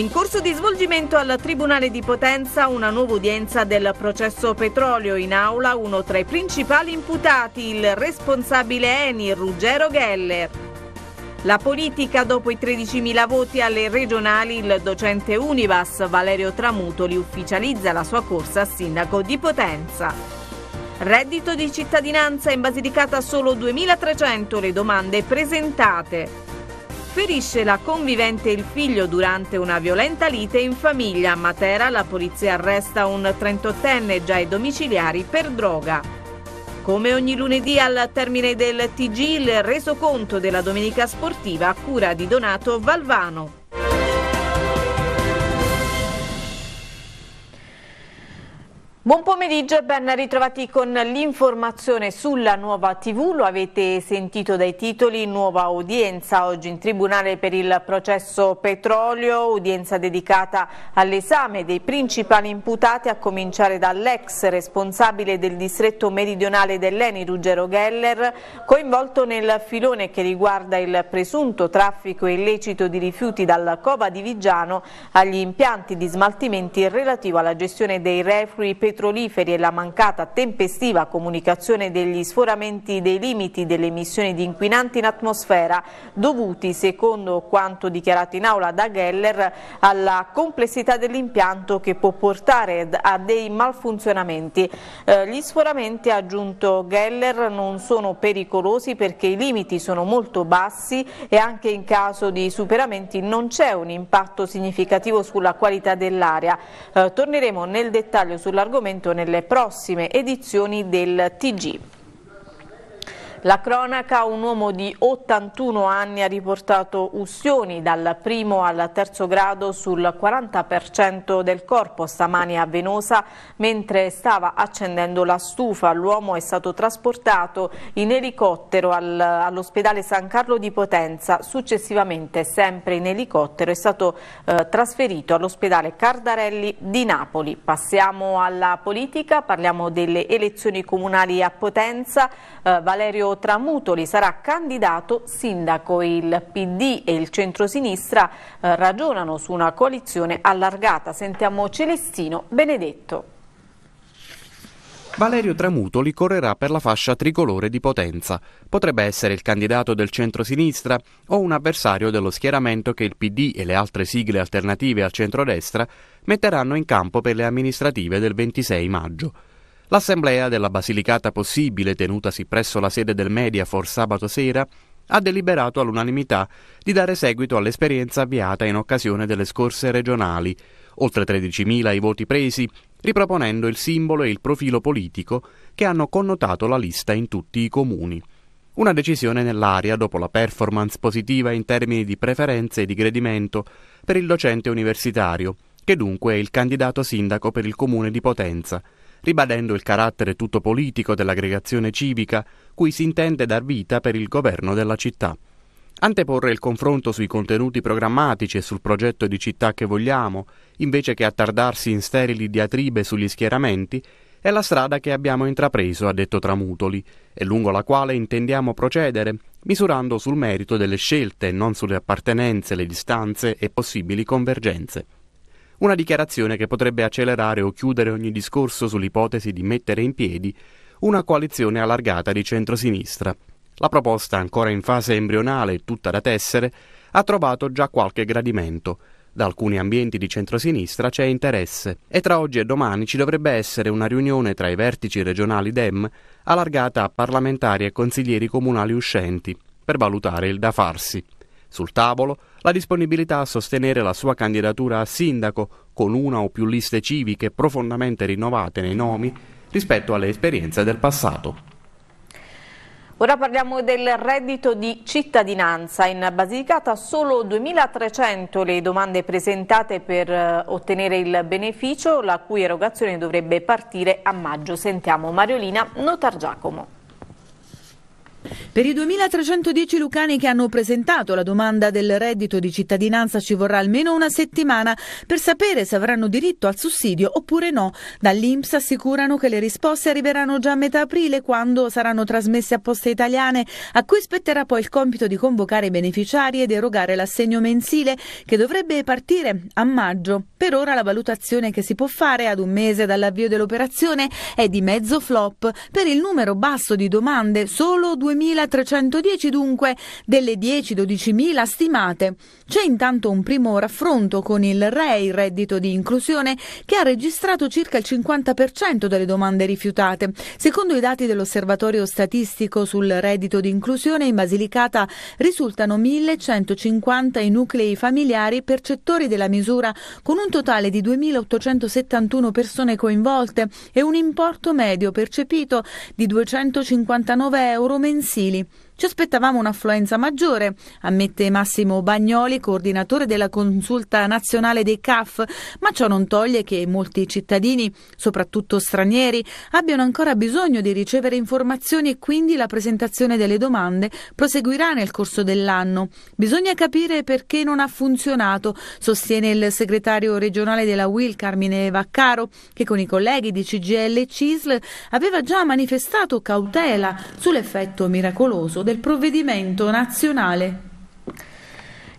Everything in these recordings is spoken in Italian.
in corso di svolgimento al Tribunale di Potenza una nuova udienza del processo petrolio in aula uno tra i principali imputati, il responsabile Eni Ruggero Geller. La politica dopo i 13.000 voti alle regionali, il docente Univas Valerio Tramutoli ufficializza la sua corsa a sindaco di Potenza. Reddito di cittadinanza in Basilicata solo 2.300 le domande presentate. Ferisce la convivente e il figlio durante una violenta lite in famiglia. A Matera la polizia arresta un 38enne già ai domiciliari per droga. Come ogni lunedì al termine del TG il resoconto della domenica sportiva a cura di Donato Valvano. Buon pomeriggio e ben ritrovati con l'informazione sulla nuova TV, lo avete sentito dai titoli, nuova udienza oggi in Tribunale per il processo petrolio, udienza dedicata all'esame dei principali imputati a cominciare dall'ex responsabile del distretto meridionale dell'Eni Ruggero Geller, coinvolto nel filone che riguarda il presunto traffico illecito di rifiuti dalla cova di Vigiano agli impianti di smaltimenti relativo alla gestione dei reflui petrolio petroliferi e la mancata tempestiva comunicazione degli sforamenti dei limiti delle emissioni di inquinanti in atmosfera, dovuti, secondo quanto dichiarato in aula da Geller, alla complessità dell'impianto che può portare a dei malfunzionamenti. Eh, gli sforamenti, ha aggiunto Geller, non sono pericolosi perché i limiti sono molto bassi e anche in caso di superamenti non c'è un impatto significativo sulla qualità dell'aria. Eh, torneremo nel dettaglio sull'argomento argomento nelle prossime edizioni del TG. La cronaca, un uomo di 81 anni ha riportato ustioni dal primo al terzo grado sul 40% del corpo stamani a Venosa mentre stava accendendo la stufa. L'uomo è stato trasportato in elicottero all'ospedale San Carlo di Potenza, successivamente sempre in elicottero è stato eh, trasferito all'ospedale Cardarelli di Napoli. Passiamo alla politica, parliamo delle elezioni comunali a Potenza. Eh, Valerio Tramutoli sarà candidato sindaco. Il PD e il centrosinistra eh, ragionano su una coalizione allargata. Sentiamo Celestino Benedetto. Valerio Tramutoli correrà per la fascia tricolore di Potenza. Potrebbe essere il candidato del centro-sinistra o un avversario dello schieramento che il PD e le altre sigle alternative al centrodestra metteranno in campo per le amministrative del 26 maggio. L'assemblea della Basilicata Possibile, tenutasi presso la sede del Mediafor sabato sera, ha deliberato all'unanimità di dare seguito all'esperienza avviata in occasione delle scorse regionali, oltre 13.000 i voti presi, riproponendo il simbolo e il profilo politico che hanno connotato la lista in tutti i comuni. Una decisione nell'aria dopo la performance positiva in termini di preferenze e di gradimento per il docente universitario, che dunque è il candidato sindaco per il comune di Potenza, ribadendo il carattere tutto politico dell'aggregazione civica cui si intende dar vita per il governo della città. Anteporre il confronto sui contenuti programmatici e sul progetto di città che vogliamo, invece che attardarsi in sterili diatribe sugli schieramenti, è la strada che abbiamo intrapreso, ha detto Tramutoli, e lungo la quale intendiamo procedere, misurando sul merito delle scelte e non sulle appartenenze, le distanze e possibili convergenze. Una dichiarazione che potrebbe accelerare o chiudere ogni discorso sull'ipotesi di mettere in piedi una coalizione allargata di centrosinistra. La proposta, ancora in fase embrionale e tutta da tessere, ha trovato già qualche gradimento. Da alcuni ambienti di centrosinistra c'è interesse e tra oggi e domani ci dovrebbe essere una riunione tra i vertici regionali DEM allargata a parlamentari e consiglieri comunali uscenti per valutare il da farsi. Sul tavolo la disponibilità a sostenere la sua candidatura a sindaco con una o più liste civiche profondamente rinnovate nei nomi rispetto alle esperienze del passato. Ora parliamo del reddito di cittadinanza. In Basilicata solo 2.300 le domande presentate per eh, ottenere il beneficio, la cui erogazione dovrebbe partire a maggio. Sentiamo Mariolina Notargiacomo. Per i 2.310 lucani che hanno presentato la domanda del reddito di cittadinanza ci vorrà almeno una settimana per sapere se avranno diritto al sussidio oppure no. Dall'Inps assicurano che le risposte arriveranno già a metà aprile quando saranno trasmesse a poste italiane, a cui spetterà poi il compito di convocare i beneficiari ed erogare l'assegno mensile che dovrebbe partire a maggio. Per ora la valutazione che si può fare ad un mese dall'avvio dell'operazione è di mezzo flop. Per il numero basso di domande solo 2 2310 dunque delle 10-12 mila stimate c'è intanto un primo raffronto con il REI, reddito di inclusione, che ha registrato circa il 50% delle domande rifiutate. Secondo i dati dell'Osservatorio Statistico sul reddito di inclusione, in Basilicata risultano 1.150 i nuclei familiari percettori della misura, con un totale di 2.871 persone coinvolte e un importo medio percepito di 259 euro mensili. Ci aspettavamo un'affluenza maggiore, ammette Massimo Bagnoli, coordinatore della consulta nazionale dei CAF, ma ciò non toglie che molti cittadini, soprattutto stranieri, abbiano ancora bisogno di ricevere informazioni e quindi la presentazione delle domande proseguirà nel corso dell'anno. Bisogna capire perché non ha funzionato, sostiene il segretario regionale della Will Carmine Vaccaro, che con i colleghi di CGL e CISL aveva già manifestato cautela sull'effetto miracoloso del provvedimento nazionale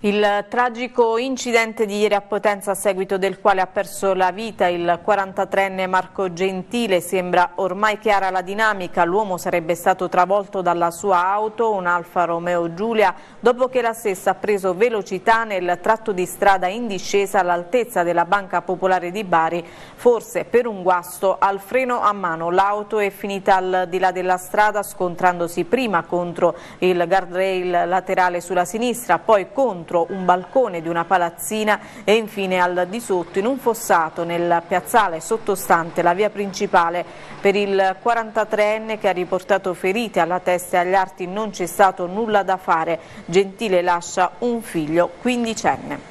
il tragico incidente di ieri a Potenza a seguito del quale ha perso la vita il 43enne Marco Gentile sembra ormai chiara la dinamica. L'uomo sarebbe stato travolto dalla sua auto, un Alfa Romeo Giulia, dopo che la stessa ha preso velocità nel tratto di strada in discesa all'altezza della Banca Popolare di Bari. Forse per un guasto al freno a mano l'auto è finita al di là della strada scontrandosi prima contro il guardrail laterale sulla sinistra, poi contro contro un balcone di una palazzina e infine al di sotto in un fossato nel piazzale sottostante la via principale. Per il 43enne che ha riportato ferite alla testa e agli arti non c'è stato nulla da fare. Gentile lascia un figlio quindicenne.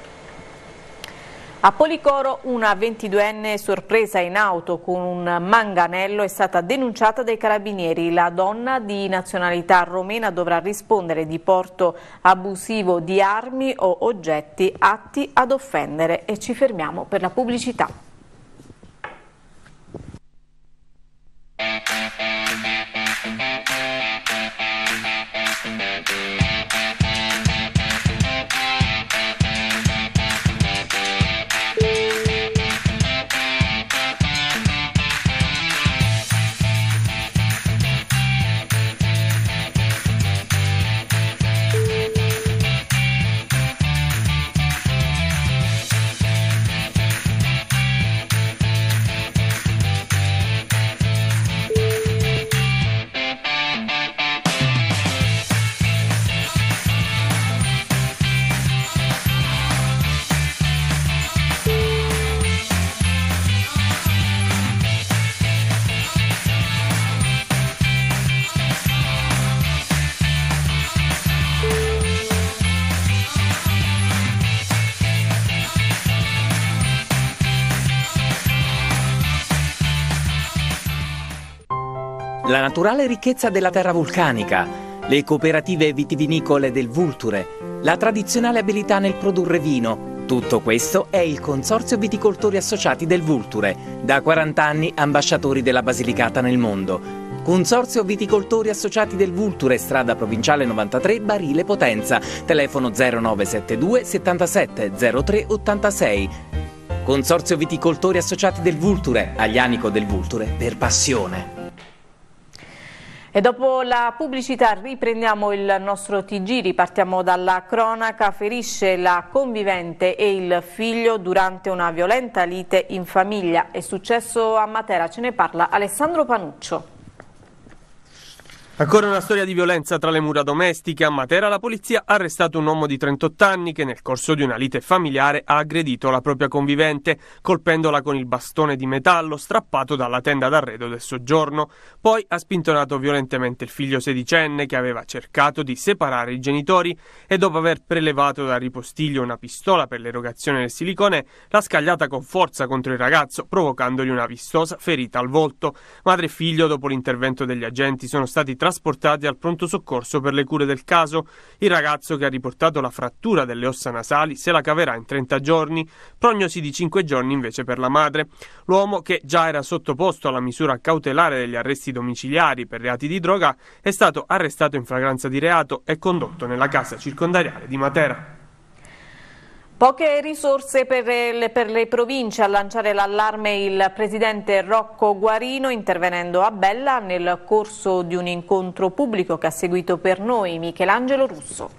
A Policoro una 22enne sorpresa in auto con un manganello è stata denunciata dai carabinieri. La donna di nazionalità romena dovrà rispondere di porto abusivo di armi o oggetti atti ad offendere e ci fermiamo per la pubblicità. naturale ricchezza della terra vulcanica, le cooperative vitivinicole del Vulture, la tradizionale abilità nel produrre vino. Tutto questo è il Consorzio Viticoltori Associati del Vulture, da 40 anni ambasciatori della Basilicata nel mondo. Consorzio Viticoltori Associati del Vulture, strada provinciale 93, Barile Potenza, telefono 0972 77 03 86. Consorzio Viticoltori Associati del Vulture, Aglianico del Vulture, per passione. E dopo la pubblicità riprendiamo il nostro TG, ripartiamo dalla cronaca, ferisce la convivente e il figlio durante una violenta lite in famiglia. È successo a Matera, ce ne parla Alessandro Panuccio. Ancora una storia di violenza tra le mura domestiche. A Matera la polizia ha arrestato un uomo di 38 anni che nel corso di una lite familiare ha aggredito la propria convivente, colpendola con il bastone di metallo strappato dalla tenda d'arredo del soggiorno. Poi ha spintonato violentemente il figlio sedicenne che aveva cercato di separare i genitori e dopo aver prelevato dal ripostiglio una pistola per l'erogazione del silicone l'ha scagliata con forza contro il ragazzo provocandogli una vistosa ferita al volto. Madre e figlio dopo l'intervento degli agenti sono stati trattati trasportati al pronto soccorso per le cure del caso. Il ragazzo che ha riportato la frattura delle ossa nasali se la caverà in 30 giorni, prognosi di 5 giorni invece per la madre. L'uomo che già era sottoposto alla misura cautelare degli arresti domiciliari per reati di droga è stato arrestato in flagranza di reato e condotto nella casa circondariale di Matera. Poche risorse per eh, le, per le province a lanciare l'allarme il presidente Rocco Guarino intervenendo a Bella nel corso di un incontro pubblico che ha seguito per noi Michelangelo Russo.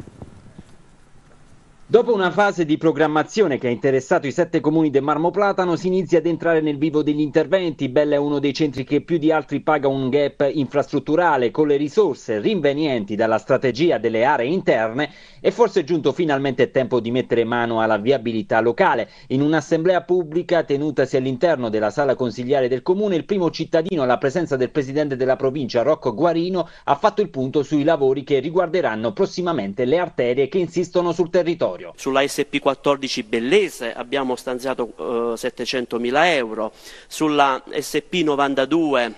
Dopo una fase di programmazione che ha interessato i sette comuni del Marmo Platano, si inizia ad entrare nel vivo degli interventi. Bella è uno dei centri che più di altri paga un gap infrastrutturale con le risorse rinvenienti dalla strategia delle aree interne e forse è giunto finalmente il tempo di mettere mano alla viabilità locale. In un'assemblea pubblica tenutasi all'interno della sala consigliare del comune, il primo cittadino alla presenza del presidente della provincia Rocco Guarino ha fatto il punto sui lavori che riguarderanno prossimamente le arterie che insistono sul territorio territorio. Sulla SP14 Bellese abbiamo stanziato eh, 700 euro, sulla SP92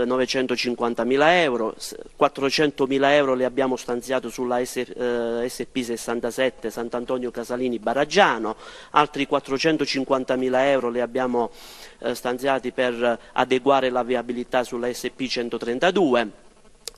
eh, 950 euro, 400.000 euro li abbiamo stanziati sulla S, eh, SP67 Sant'Antonio Casalini Baraggiano, altri 450.000 euro li abbiamo eh, stanziati per adeguare la viabilità sulla SP132.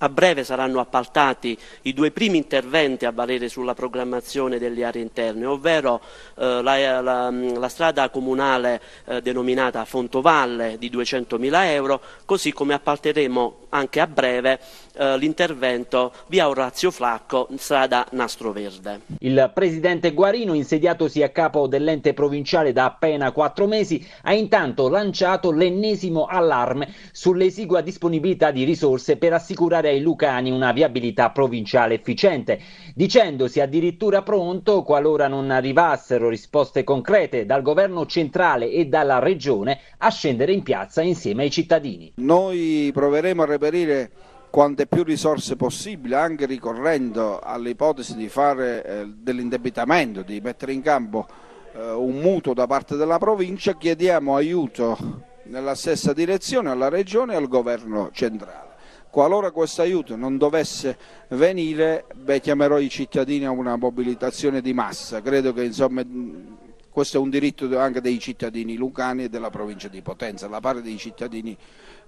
A breve saranno appaltati i due primi interventi a valere sulla programmazione delle aree interne, ovvero eh, la, la, la, strada comunale eh, denominata Fontovalle di 200.000 euro, così come appalteremo anche a breve eh, l'intervento via Orazio Flacco, strada Nastroverde. Il presidente Guarino, insediatosi a capo dell'ente provinciale da appena quattro mesi, ha intanto lanciato l'ennesimo allarme sull'esigua disponibilità di risorse per assicurare ai lucani una viabilità provinciale efficiente, dicendosi addirittura pronto, qualora non arrivassero risposte concrete dal governo centrale e dalla regione, a scendere in piazza insieme ai cittadini. Noi proveremo a reperire quante più risorse possibile, anche ricorrendo all'ipotesi di fare eh, dell'indebitamento, di mettere in campo eh, un mutuo da parte della provincia, chiediamo aiuto nella stessa direzione alla Regione e al Governo centrale. Qualora questo aiuto non dovesse venire, beh, chiamerò i cittadini a una mobilitazione di massa. Credo che insomma, mm, questo è un diritto anche dei cittadini lucani e della provincia di Potenza, alla pari dei cittadini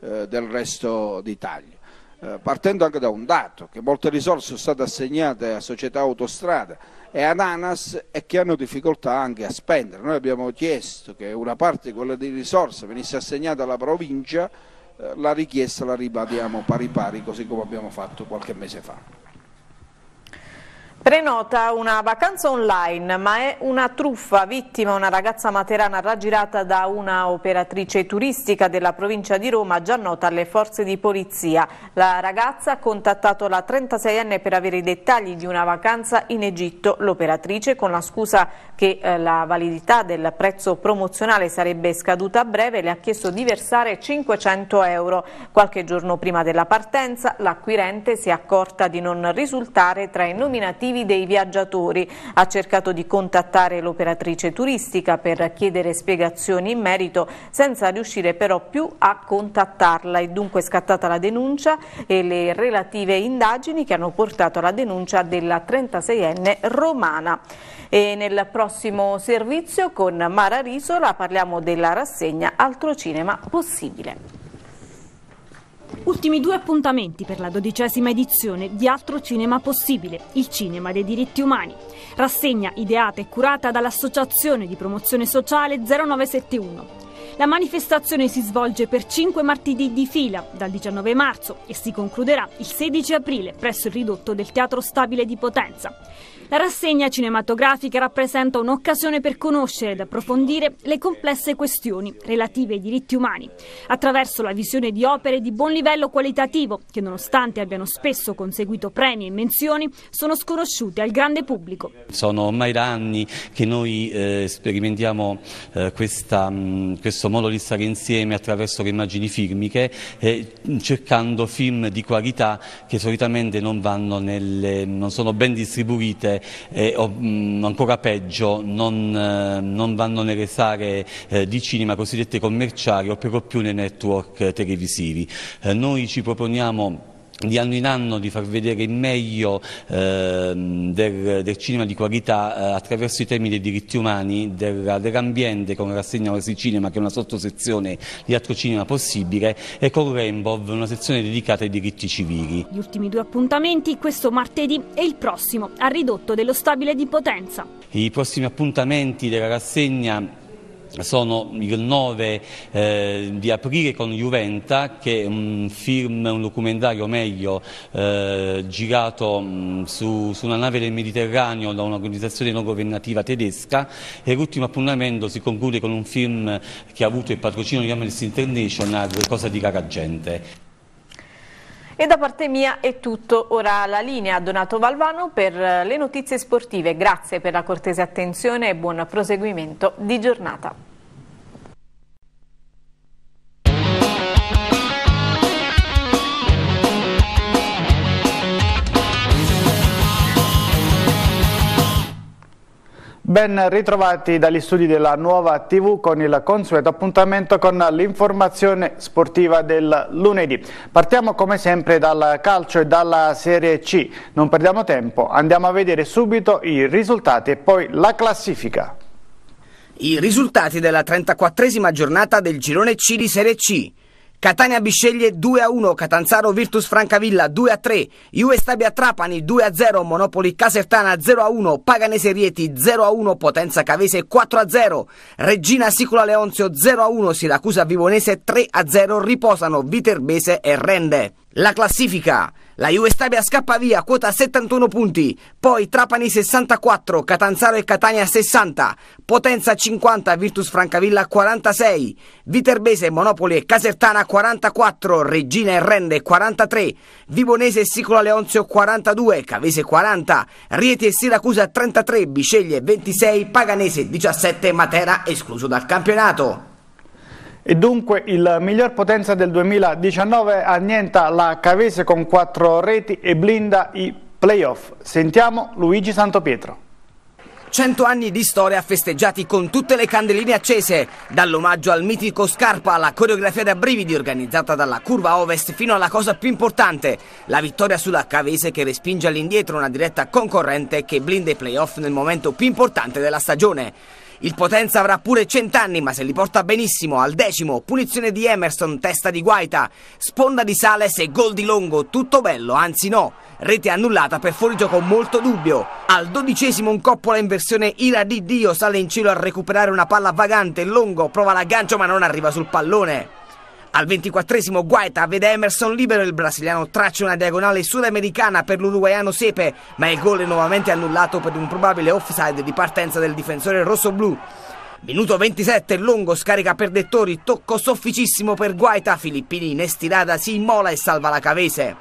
eh, del resto d'Italia. Eh, partendo anche da un dato, che molte risorse sono state assegnate a società autostrada e ad ANAS e che hanno difficoltà anche a spendere. Noi abbiamo chiesto che una parte di quelle risorse venisse assegnata alla provincia, eh, la richiesta la ribadiamo pari pari così come abbiamo fatto qualche mese fa. Prenota una vacanza online, ma è una truffa vittima una ragazza materana raggirata da una operatrice turistica della provincia di Roma già nota alle forze di polizia. La ragazza ha contattato la 36enne per avere i dettagli di una vacanza in Egitto. L'operatrice, con la scusa che eh, la validità del prezzo promozionale sarebbe scaduta a breve, le ha chiesto di versare 500 euro. Qualche giorno prima della partenza, l'acquirente si è accorta di non risultare tra i nominativi arrivi dei viaggiatori. Ha cercato di contattare l'operatrice turistica per chiedere spiegazioni in merito senza riuscire però più a contattarla e dunque è scattata la denuncia e le relative indagini che hanno portato alla denuncia della 36enne romana. E nel prossimo servizio con Mara Risola parliamo della rassegna Altro Cinema Possibile. Ultimi due appuntamenti per la dodicesima edizione di Altro Cinema Possibile, il cinema dei diritti umani. Rassegna ideata e curata dall'Associazione di Promozione Sociale 0971. La manifestazione si svolge per 5 martedì di fila, dal 19 marzo, e si concluderà il 16 aprile presso il ridotto del Teatro Stabile di Potenza. La rassegna cinematografica rappresenta un'occasione per conoscere ed approfondire le complesse questioni relative ai diritti umani, attraverso la visione di opere di buon livello qualitativo che nonostante abbiano spesso conseguito premi e menzioni, sono sconosciute al grande pubblico. Sono ormai da anni che noi eh, sperimentiamo eh, questa, mh, questo modo di stare insieme attraverso le immagini filmiche, eh, cercando film di qualità che solitamente non, vanno nelle, non sono ben distribuite eh, o mh, mm, ancora peggio non, eh, non, vanno nelle sale eh, di cinema cosiddette commerciali o per lo più nei network televisivi. Eh, noi ci proponiamo di anno in anno di far vedere il meglio eh, del, del, cinema di qualità eh, attraverso i temi dei diritti umani, dell'ambiente con la rassegna Orsi Cinema che è una sottosezione di altro cinema possibile e con Rainbow una sezione dedicata ai diritti civili. Gli ultimi due appuntamenti questo martedì e il prossimo al ridotto dello stabile di potenza. I prossimi appuntamenti della rassegna sono il 9 eh, di aprile con Juventa che è un film, un documentario meglio eh, girato mh, mm, su, su, una nave del Mediterraneo da un'organizzazione non governativa tedesca e l'ultimo appuntamento si conclude con un film che ha avuto il patrocino di Amnesty International, Cosa di cara gente. E da parte mia è tutto. Ora la linea a Donato Valvano per eh, le notizie sportive. Grazie per la cortese attenzione e buon proseguimento di giornata. Ben ritrovati dagli studi della nuova TV con il consueto appuntamento con l'informazione sportiva del lunedì. Partiamo come sempre dal calcio e dalla Serie C. Non perdiamo tempo, andiamo a vedere subito i risultati e poi la classifica. I risultati della 34esima giornata del girone C di Serie C. Catania Bisceglie 2 a 1, Catanzaro Virtus Francavilla 2 a 3, Juve Stabia Trapani 2 a 0, Monopoli Casertana 0 a 1, Paganese Rieti 0 a 1, Potenza Cavese 4 a 0, Regina Sicula Leonzio 0 a 1, Siracusa Vivonese 3 a 0, riposano Viterbese e Rende. La classifica la Juve Stabia scappa via, quota 71 punti. Poi Trapani 64, Catanzaro e Catania 60, Potenza 50, Virtus Francavilla 46, Viterbese, Monopoli e Casertana 44, Regina e Rende 43, Vibonese e Sicola Leonzio 42, Cavese 40, Rieti e Siracusa 33, Bisceglie 26, Paganese 17, Matera escluso dal campionato. E dunque il miglior potenza del 2019 annienta la Cavese con quattro reti e blinda i playoff. Sentiamo Luigi Santopietro. 100 anni di storia festeggiati con tutte le candeline accese, dall'omaggio al mitico Scarpa alla coreografia da brividi organizzata dalla curva ovest fino alla cosa più importante, la vittoria sulla Cavese che respinge all'indietro una diretta concorrente che blinda i playoff nel momento più importante della stagione. Il Potenza avrà pure cent'anni, ma se li porta benissimo al decimo, punizione di Emerson, testa di Guaita, sponda di Sales e gol di Longo, tutto bello, anzi no, rete annullata per fuorigioco molto dubbio. Al dodicesimo un coppola in versione ira di Dio sale in cielo a recuperare una palla vagante, Longo prova l'aggancio ma non arriva sul pallone. Al 24esimo Guaita vede Emerson libero, il brasiliano traccia una diagonale sudamericana per l'uruguaiano Sepe, ma il gol è nuovamente annullato per un probabile offside di partenza del difensore rossoblu. Minuto 27, Longo scarica per Dettori, tocco sofficissimo per Guaita, Filippini in estirata si immola e salva la Cavese.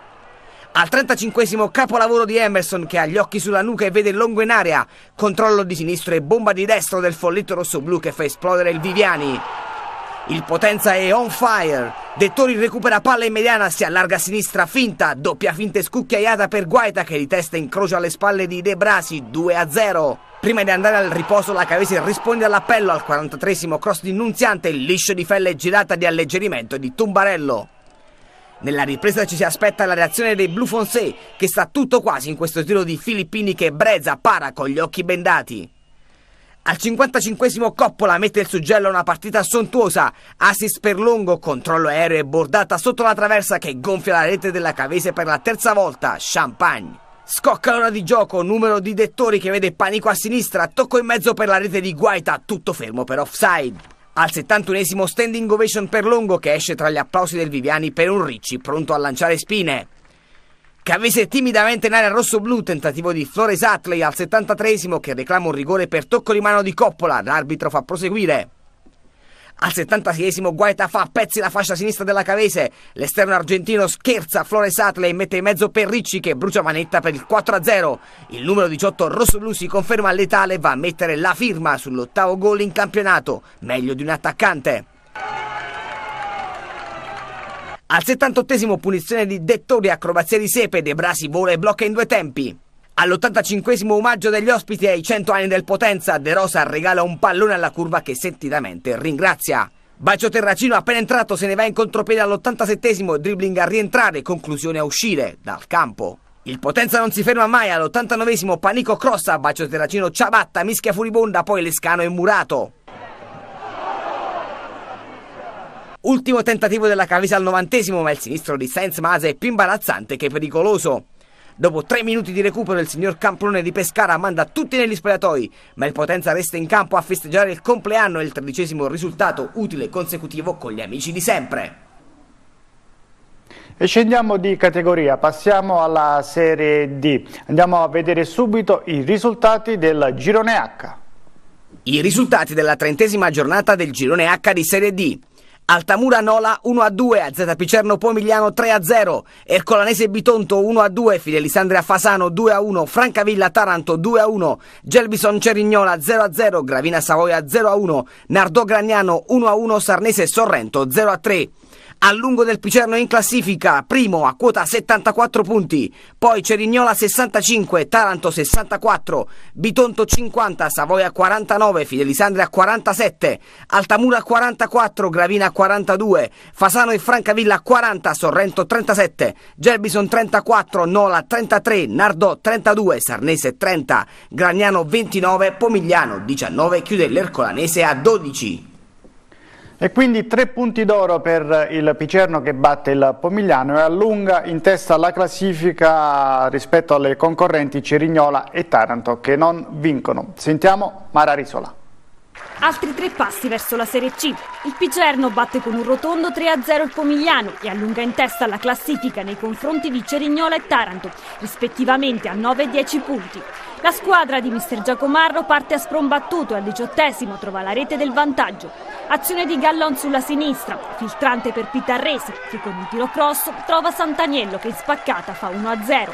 Al 35 capolavoro di Emerson che ha gli occhi sulla nuca e vede Longo in aria, controllo di sinistro e bomba di destro del folletto rossoblu che fa esplodere il Viviani. Il Potenza è on fire. Dettori recupera palla in mediana, si allarga a sinistra, finta, doppia finta e scucchiaiata per Guaita che di testa incrocia alle spalle di De Brasi, 2-0. Prima di andare al riposo la Cavesi risponde all'appello al 43 cross di Nunziante, liscio di felle girata di alleggerimento di Tumbarello. Nella ripresa ci si aspetta la reazione dei Blue Fonse, che sta tutto quasi in questo tiro di Filippini che Brezza para con gli occhi bendati. Al 55 Coppola mette il suggello a una partita sontuosa, assist per lungo, controllo aereo e bordata sotto la traversa che gonfia la rete della Cavese per la terza volta, Champagne. Scocca l'ora di gioco, numero di dettori che vede panico a sinistra, tocco in mezzo per la rete di Guaita, tutto fermo per offside. Al 71 standing ovation per Longo che esce tra gli applausi del Viviani per un Ricci pronto a lanciare spine. Cavese timidamente in area rosso-blu, tentativo di Flores Atley al 73 che reclama un rigore per tocco di mano di Coppola, l'arbitro fa proseguire. Al 76 Guaita fa a pezzi la fascia sinistra della Cavese, l'esterno argentino scherza Flores Atley mette in mezzo Perricci che brucia manetta per il 4-0. Il numero 18 rosso-blu si conferma letale e va a mettere la firma sull'ottavo gol in campionato, meglio di un attaccante. Al 78 punizione di Dettori, acrobazia di Sepe, De Brasi vola e blocca in due tempi. All'85 omaggio degli ospiti ai 100 anni del Potenza, De Rosa regala un pallone alla curva che sentitamente ringrazia. Bacio Terracino appena entrato se ne va in contropiede all'87, dribbling a rientrare, conclusione a uscire dal campo. Il Potenza non si ferma mai all'89, Panico crossa, Bacio Terracino ciabatta, mischia furibonda, poi Lescano è murato. Ultimo tentativo della Cavese al novantesimo, ma il sinistro di Sainz Mase è più imbarazzante che pericoloso. Dopo tre minuti di recupero il signor Camprone di Pescara manda tutti negli spogliatoi, ma il Potenza resta in campo a festeggiare il compleanno e il tredicesimo risultato utile e consecutivo con gli amici di sempre. E scendiamo di categoria, passiamo alla Serie D. Andiamo a vedere subito i risultati del girone H. I risultati della trentesima giornata del girone H di Serie D. Altamura Nola 1 a 2, AZ Picerno Pomigliano 3 a 0, Ercolanese Bitonto 1 a 2, Fidelisandria Fasano 2 a 1, Francavilla Taranto 2 a 1, Gelbison Cerignola 0 a 0, Gravina Savoia 0 a 1, Nardò Gragnano 1 a 1, Sarnese Sorrento 0 a 3 a lungo del Picerno in classifica, primo a quota 74 punti, poi Cerignola 65, Taranto 64, Bitonto 50, Savoia 49, Fidelisandria 47, Altamura 44, Gravina 42, Fasano e Francavilla 40, Sorrento 37, Gerbison 34, Nola 33, Nardò 32, Sarnese 30, Gragnano 29, Pomigliano 19, chiude l'Ercolanese a 12. E quindi tre punti d'oro per il Picerno che batte il Pomigliano e allunga in testa la classifica rispetto alle concorrenti Cerignola e Taranto che non vincono. Sentiamo Mara Risola. Altri tre passi verso la Serie C. Il Picerno batte con un rotondo 3-0 il Pomigliano e allunga in testa la classifica nei confronti di Cerignola e Taranto, rispettivamente a 9 e 10 punti. La squadra di mister Giacomarro parte a sprombattuto e al diciottesimo trova la rete del vantaggio. Azione di Gallon sulla sinistra, filtrante per Pitarresi, che con un tiro cross trova Santaniello che in spaccata fa 1-0.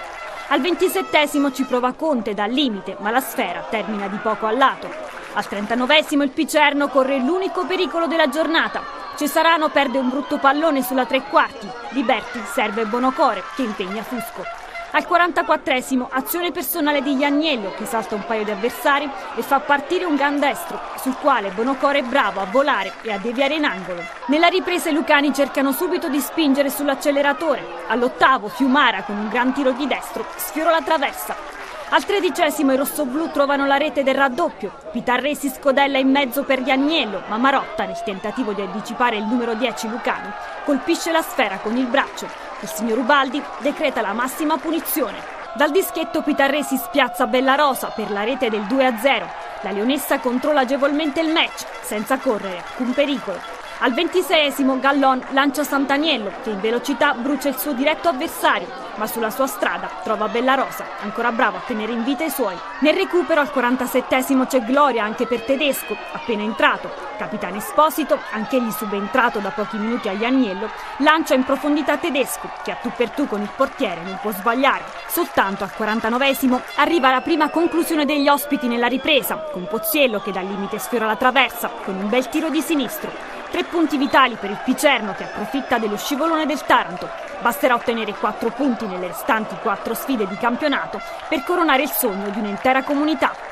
Al ventisettesimo ci prova Conte dal limite, ma la sfera termina di poco a lato. Al trentanovesimo il Picerno corre l'unico pericolo della giornata. Cesarano perde un brutto pallone sulla tre quarti, Liberti serve Bonocore che impegna Fusco. Al 44esimo azione personale di Iagnello che salta un paio di avversari e fa partire un gan destro sul quale Bonocore è bravo a volare e a deviare in angolo. Nella ripresa i lucani cercano subito di spingere sull'acceleratore. All'ottavo Fiumara con un gran tiro di destro sfiora la traversa al tredicesimo i rossoblù trovano la rete del raddoppio. Pitarre si scodella in mezzo per Iagnello, ma Marotta, nel tentativo di anticipare il numero 10 Lucani, colpisce la sfera con il braccio. Il signor Ubaldi decreta la massima punizione. Dal dischetto Pitarresi spiazza Bellarosa per la rete del 2-0. La Leonessa controlla agevolmente il match, senza correre alcun pericolo. Al ventiseiesimo Gallon lancia Santaniello che in velocità brucia il suo diretto avversario, ma sulla sua strada trova Bellarosa, ancora bravo a tenere in vita i suoi. Nel recupero al 47esimo c'è Gloria anche per Tedesco, appena entrato. Capitano Esposito, anch'egli subentrato da pochi minuti agli Agnello, lancia in profondità Tedesco che a tu per tu con il portiere non può sbagliare. Soltanto al 49esimo arriva la prima conclusione degli ospiti nella ripresa, con Pozziello che dal limite sfiora la traversa con un bel tiro di sinistro. Tre punti vitali per il Picerno che approfitta dello scivolone del Taranto. Basterà ottenere quattro punti nelle restanti quattro sfide di campionato per coronare il sogno di un'intera comunità.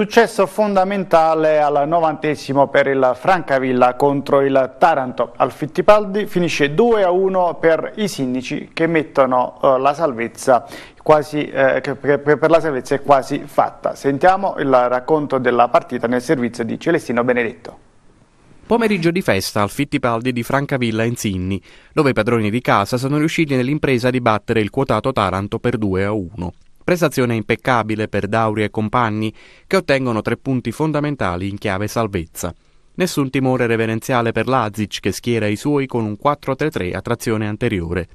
Successo fondamentale al novantesimo per il Francavilla contro il Taranto. Al Fittipaldi finisce 2-1 a per i sinnici che mettono eh, la salvezza quasi, eh, per la salvezza è quasi fatta. Sentiamo il racconto della partita nel servizio di Celestino Benedetto. Pomeriggio di festa al Fittipaldi di Francavilla in Sinni, dove i padroni di casa sono riusciti nell'impresa di battere il quotato Taranto per 2 a 1. Prestazione impeccabile per Dauri e compagni, che ottengono tre punti fondamentali in chiave salvezza. Nessun timore reverenziale per Lazic che schiera i suoi con un 4-3-3 a trazione anteriore.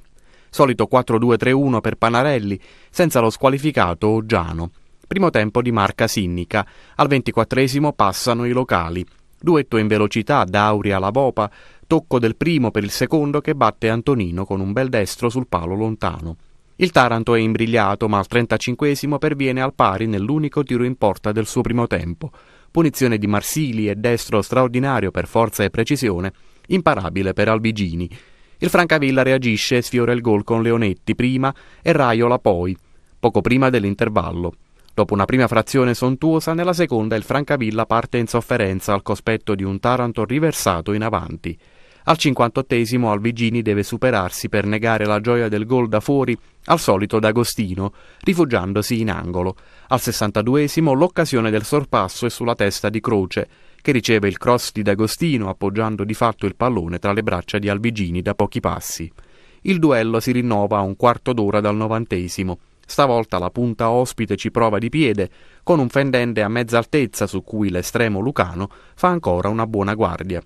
Solito 4-2-3-1 per Panarelli, senza lo squalificato Oggiano. Primo tempo di marca sinnica. Al 24 passano i locali. Duetto in velocità Dauri alla Vopa. tocco del primo per il secondo che batte Antonino con un bel destro sul palo lontano. Il Taranto è imbrigliato, ma al 35 perviene al pari nell'unico tiro in porta del suo primo tempo. Punizione di Marsili e destro straordinario per forza e precisione, imparabile per Albigini. Il Francavilla reagisce e sfiora il gol con Leonetti prima e Raiola poi, poco prima dell'intervallo. Dopo una prima frazione sontuosa, nella seconda il Francavilla parte in sofferenza al cospetto di un Taranto riversato in avanti. Al 58 Albigini deve superarsi per negare la gioia del gol da fuori al solito D'Agostino, rifugiandosi in angolo. Al 62esimo l'occasione del sorpasso è sulla testa di Croce, che riceve il cross di D'Agostino appoggiando di fatto il pallone tra le braccia di Albigini da pochi passi. Il duello si rinnova a un quarto d'ora dal novantesimo. Stavolta la punta ospite ci prova di piede, con un fendente a mezza altezza su cui l'estremo lucano fa ancora una buona guardia.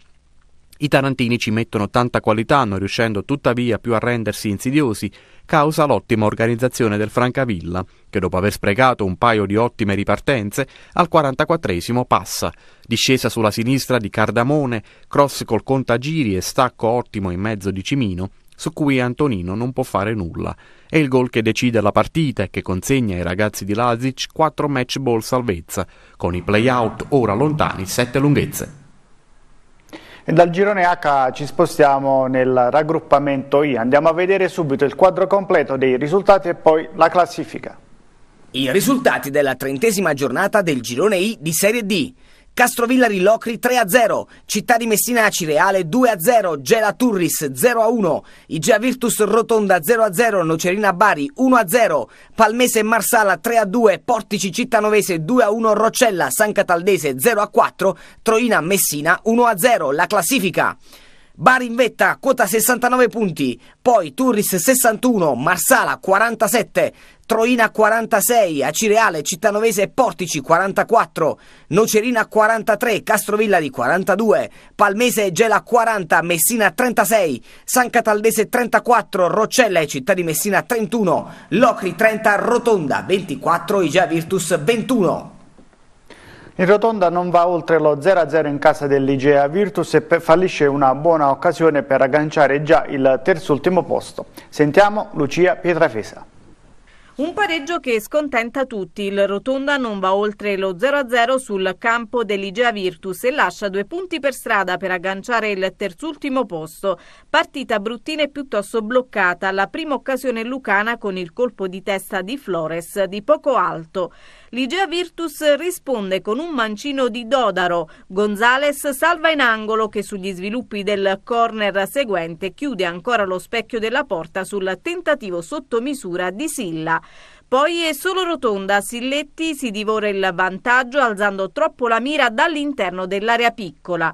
I tarantini ci mettono tanta qualità, non riuscendo tuttavia più a rendersi insidiosi, causa l'ottima organizzazione del Francavilla, che dopo aver sprecato un paio di ottime ripartenze, al 44 passa. Discesa sulla sinistra di Cardamone, cross col contagiri e stacco ottimo in mezzo di Cimino, su cui Antonino non può fare nulla. È il gol che decide la partita e che consegna ai ragazzi di Lazic 4 match ball salvezza, con i play-out ora lontani 7 lunghezze. E dal girone H ci spostiamo nel raggruppamento I. Andiamo a vedere subito il quadro completo dei risultati e poi la classifica. I risultati della trentesima giornata del girone I di Serie D. Castrovillari Locri 3-0, Città di Messina Cireale 2-0, Gela Turris 0-1, Igea Virtus Rotonda 0-0, Nocerina Bari 1-0, Palmese Marsala 3-2, Portici Cittanovese 2-1, Roccella San Cataldese 0-4, Troina Messina 1-0, la classifica. Bari in vetta, quota 69 punti, poi Turris 61, Marsala 47, Troina 46, Acireale, Cittanovese e Portici 44, Nocerina 43, Castrovilla di 42, Palmese e Gela 40, Messina 36, San Cataldese 34, Roccella e Città di Messina 31, Locri 30, Rotonda 24, Igea Virtus 21. Il rotonda non va oltre lo 0-0 in casa dell'Igea Virtus e fallisce una buona occasione per agganciare già il terzultimo posto. Sentiamo Lucia Pietrafesa. Un pareggio che scontenta tutti. Il Rotonda non va oltre lo 0-0 sul campo dell'Igea Virtus e lascia due punti per strada per agganciare il terzultimo posto. Partita bruttina e piuttosto bloccata. La prima occasione lucana con il colpo di testa di Flores di poco alto. Ligea Virtus risponde con un mancino di Dodaro. Gonzales salva in angolo che sugli sviluppi del corner seguente chiude ancora lo specchio della porta sul tentativo sotto misura di Silla. Poi è solo rotonda, Silletti si divora il vantaggio alzando troppo la mira dall'interno dell'area piccola.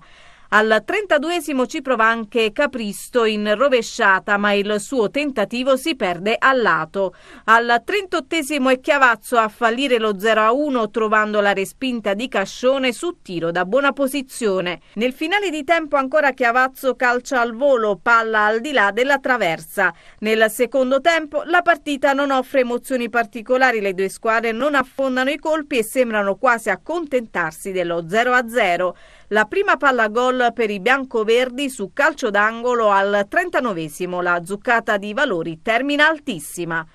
Al 32 ci prova anche Capristo in rovesciata, ma il suo tentativo si perde a lato. Al 38 è Chiavazzo a fallire lo 0-1 trovando la respinta di Cascione su tiro da buona posizione. Nel finale di tempo ancora Chiavazzo calcia al volo, palla al di là della traversa. Nel secondo tempo la partita non offre emozioni particolari, le due squadre non affondano i colpi e sembrano quasi accontentarsi dello 0-0. La prima palla gol per i biancoverdi su calcio d'angolo al 39 La zuccata di valori termina altissima.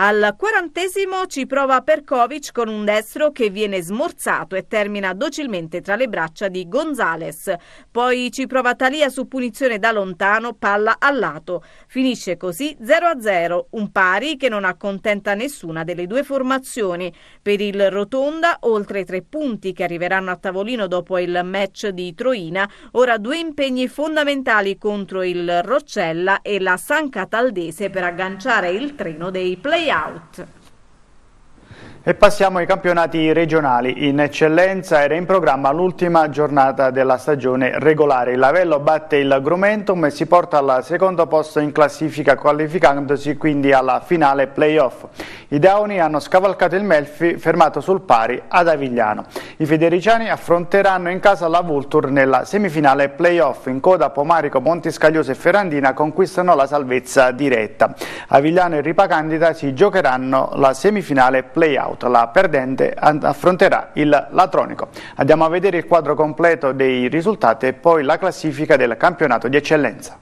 Al quarantesimo ci prova Perkovic con un destro che viene smorzato e termina docilmente tra le braccia di Gonzales. Poi ci prova Talia su punizione da lontano, palla a lato. Finisce così 0-0, un pari che non accontenta nessuna delle due formazioni. Per il Rotonda, oltre tre punti che arriveranno a tavolino dopo il match di Troina, ora due impegni fondamentali contro il Roccella e la San Cataldese per agganciare il treno dei play layout e passiamo ai campionati regionali. In eccellenza era in programma l'ultima giornata della stagione regolare. Il Lavello batte il Grumentum e si porta al secondo posto in classifica qualificandosi quindi alla finale playoff. I Dauni hanno scavalcato il Melfi fermato sul pari ad Avigliano. I federiciani affronteranno in casa la Vultur nella semifinale playoff. In coda Pomarico, Montiscaglioso e Ferrandina conquistano la salvezza diretta. Avigliano e Ripacandida si giocheranno la semifinale playout out, la perdente affronterà il Latronico. Andiamo a vedere il quadro completo dei risultati e poi la classifica del campionato di eccellenza.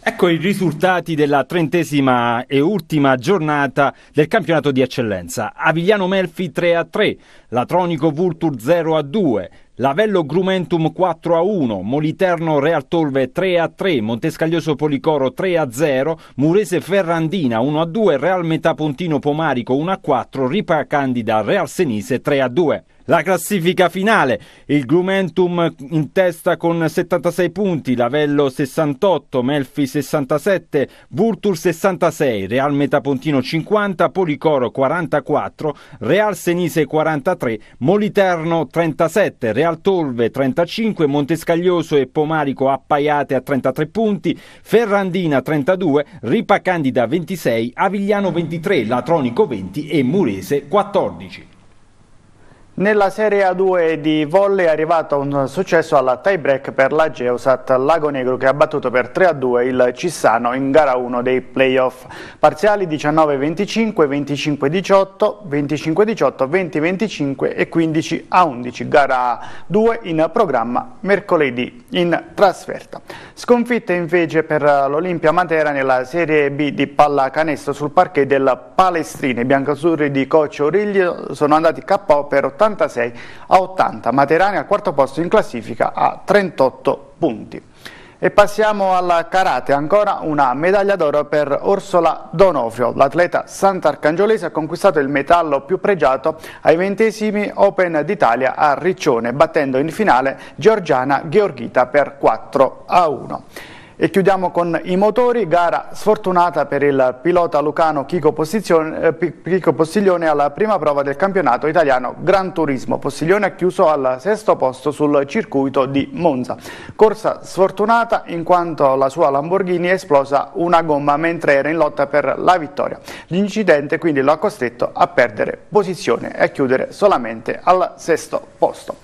Ecco i risultati della trentesima e ultima giornata del campionato di eccellenza. Avigliano Melfi 3 a 3, Latronico Vultur 0 a 2, Lavello Grumentum 4 a 1, Moliterno Real Tolve 3 a 3, Montescaglioso Policoro 3 a 0, Murese Ferrandina 1 a 2, Real Metapontino Pomarico 1 a 4, Ripa Candida Real Senise 3 a 2. La classifica finale, il Grumentum in testa con 76 punti, Lavello 68, Melfi 67, Vurtur 66, Real Metapontino 50, Policoro 44, Real Senise 43, Moliterno 37, Real Tolve 35, Montescaglioso e Pomarico appaiate a 33 punti, Ferrandina 32, Ripa Candida 26, Avigliano 23, Latronico 20 e Murese 14. Nella Serie A2 di volley è arrivato un successo alla tie-break per la Geosat Lago Negro che ha battuto per 3-2 il Cissano in gara 1 dei playoff. Parziali 19-25, 25-18, 25-18, 20-25 e 15-11. Gara 2 in programma mercoledì in trasferta. Sconfitta invece per l'Olimpia Matera nella Serie B di pallacanestro sul parquet del Palestrina. I biancazzurri di Coccio Origlio sono andati KO per 80 76 a 80, Materani al quarto posto in classifica a 38 punti. E passiamo al karate, ancora una medaglia d'oro per Orsola Donofrio. L'atleta sant'arcangiolese ha conquistato il metallo più pregiato ai ventesimi Open d'Italia a Riccione, battendo in finale Giorgiana Gheorghita per 4 a 1. E chiudiamo con i motori, gara sfortunata per il pilota lucano Chico, eh, Chico Postiglione alla prima prova del campionato italiano Gran Turismo. Postiglione ha chiuso al sesto posto sul circuito di Monza. Corsa sfortunata in quanto la sua Lamborghini è esplosa una gomma mentre era in lotta per la vittoria. L'incidente quindi lo ha costretto a perdere posizione e a chiudere solamente al sesto posto.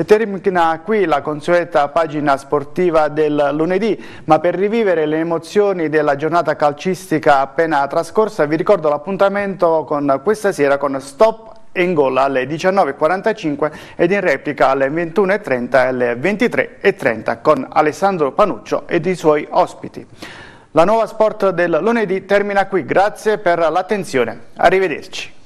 E termina qui la consueta pagina sportiva del lunedì, ma per rivivere le emozioni della giornata calcistica appena trascorsa vi ricordo l'appuntamento con questa sera con Stop in gol alle 19.45 ed in replica alle 21.30 e alle 23.30 con Alessandro Panuccio ed i suoi ospiti. La nuova sport del lunedì termina qui, grazie per l'attenzione, arrivederci.